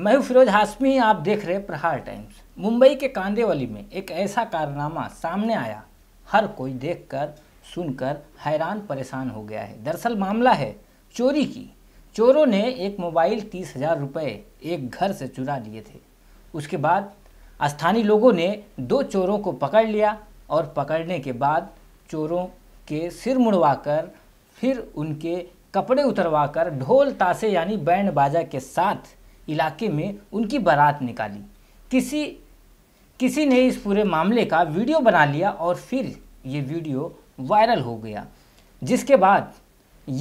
मैं फिरोज हाशमी आप देख रहे प्रहार टाइम्स मुंबई के कांदेवली में एक ऐसा कारनामा सामने आया हर कोई देखकर सुनकर हैरान परेशान हो गया है दरअसल मामला है चोरी की चोरों ने एक मोबाइल तीस हजार रुपये एक घर से चुरा लिए थे उसके बाद स्थानीय लोगों ने दो चोरों को पकड़ लिया और पकड़ने के बाद चोरों के सिर मुड़वाकर फिर उनके कपड़े उतरवाकर ढोल तासे यानी बैंड बाजा के साथ इलाके में उनकी बारात निकाली किसी किसी ने इस पूरे मामले का वीडियो बना लिया और फिर ये वीडियो वायरल हो गया जिसके बाद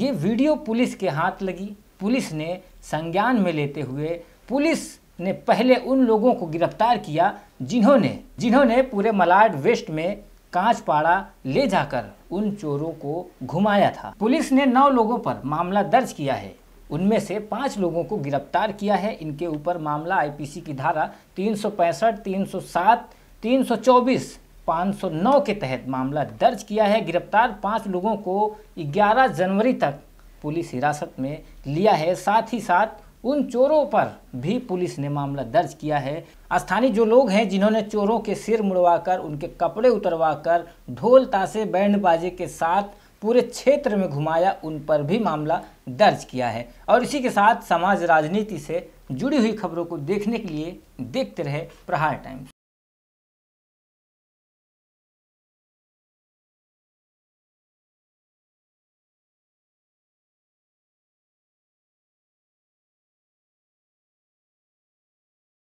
ये वीडियो पुलिस के हाथ लगी पुलिस ने संज्ञान में लेते हुए पुलिस ने पहले उन लोगों को गिरफ्तार किया जिन्होंने जिन्होंने पूरे मलाड वेस्ट में कांच पाड़ा ले जाकर उन चोरों को घुमाया था पुलिस ने नौ लोगों पर मामला दर्ज किया है उनमें से पाँच लोगों को गिरफ्तार किया है इनके ऊपर मामला आईपीसी की धारा तीन सौ पैंसठ तीन सौ सात तीन सौ चौबीस नौ के तहत मामला दर्ज किया है गिरफ्तार पाँच लोगों को 11 जनवरी तक पुलिस हिरासत में लिया है साथ ही साथ उन चोरों पर भी पुलिस ने मामला दर्ज किया है स्थानीय जो लोग हैं जिन्होंने चोरों के सिर मुड़वाकर उनके कपड़े उतरवाकर ढोल ताशे बैंड बाजे के साथ पूरे क्षेत्र में घुमाया उन पर भी मामला दर्ज किया है और इसी के साथ समाज राजनीति से जुड़ी हुई खबरों को देखने के लिए देखते रहे प्रहार टाइम्स